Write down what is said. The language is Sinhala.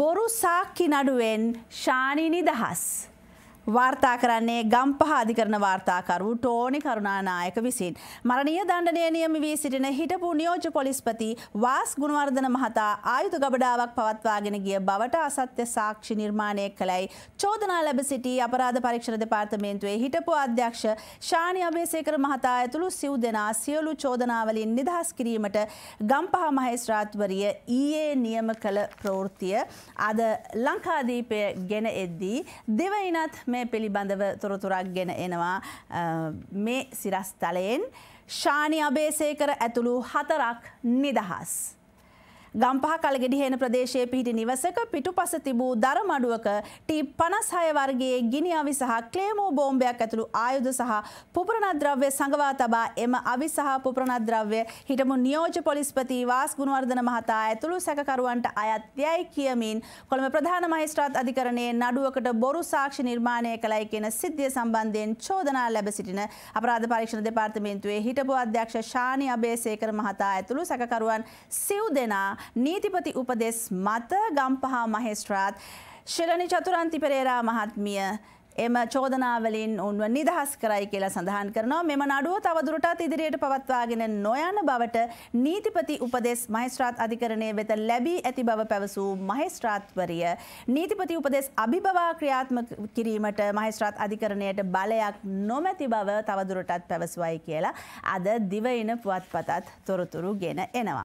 බොරු සාක්කි නඩුවෙන් ශානි නිදහස්. වාර්තා කරන්නේ ගම්පහ අධිකරන වාර්තාකරු ටෝනි කරුණානායක විසින්. මරණීය දණ්ඩනය නියම වී සිටින හිටපු නියෝජ්‍ය පොලිස්පති වාස් ගුණවර්ධන මහතා ආයුධ ගබඩාවක් පවත්වාගෙන ගිය බවට අසත්‍ය සාක්ෂි නිර්මාණය කළයි. චෝදනා ලැබ සිටි අපරාධ පරීක්ෂණ දෙපාර්තමේන්තුවේ හිටපු අධ්‍යක්ෂ ශානි අබේසේකර මහතා ඇතුළු සිව් දෙනා සියලු චෝදනාවලින් නිදහස් කිරීමට ගම්පහ මහේස්ත්‍රාත්වරිය ඊයේ නියම කළ ප්‍රවෘත්තිය අද ලංකාදීපය ගෙන එද්දී දෙවයිනත් මේ පිළිබඳව තොරතුරක් ගෙන එනවා මේ සිරස්තලයෙන් ශානි අභේසේකර ඇතුළු හතරක් නිදහස්. ගම්පහ කළගෙඩිහේන ප්‍රදේශයේ පිහිටි නිවසක පිටුපස තිබූ දරමඩුවක ටී පනස් හයවර්ගේ ගිනි අවි සහ ක්ලේමෝ බෝම්භයක් ඇතුළු ආයුධ සහ පුපරණද්‍රව්‍ය සඟවා තබා එම අවි සහ පුපරණද්‍රව්‍ය හිටමු නියෝජ පොලිස්පති වාස් ගුණවර්ධන මහතා ඇතුළු සැකකරුවන්ට අයත් යයි කියමින් කොළඹ ප්‍රධාන මහේස්ත්‍රාත් අධිකරණයේ නඩුවකට බොරු සාක්ෂි නිර්මාණය කළයි කියන සිද්ධිය සම්බන්ධයෙන් චෝදනා ලැබ සිටින අපරාධ පරීක්ෂණ දෙපාර්තමේන්තුවේ හිටපු අධ්‍යක්ෂ ශානි අබේසේකර මහතා ඇතුළු සැකකරුවන් සිව් දෙනා නීතිපති උපදෙස් මත ගම්පහ මහෙස්ත්‍රාත් ශිලනි චතුරන්ති පෙරේරා මහත්මිය එම චෝදනාවලින් උන්ව නිදහස් කරයි කියලා සඳහන් කරනවා මෙම නඩුව තවදුරටත් ඉදිරියට පවත්වාගෙන නොයන බවට නීතිපති උපදෙස් මහේස්ත්‍රාත් අධිකරණය වෙත ලැබී ඇති බව පැවසූ මහේස්ත්‍රාත්වරිය නීතිපති උපදෙස් අභිබවා ක්‍රියාත්මක කිරීමට මහේස්ත්‍රාත් අධිකරණයට බලයක් නොමැති බව තවදුරටත් පැවසුවයි කියලා අද දිවයින පුවත්පතත් තොරතුරු ගෙන එනවා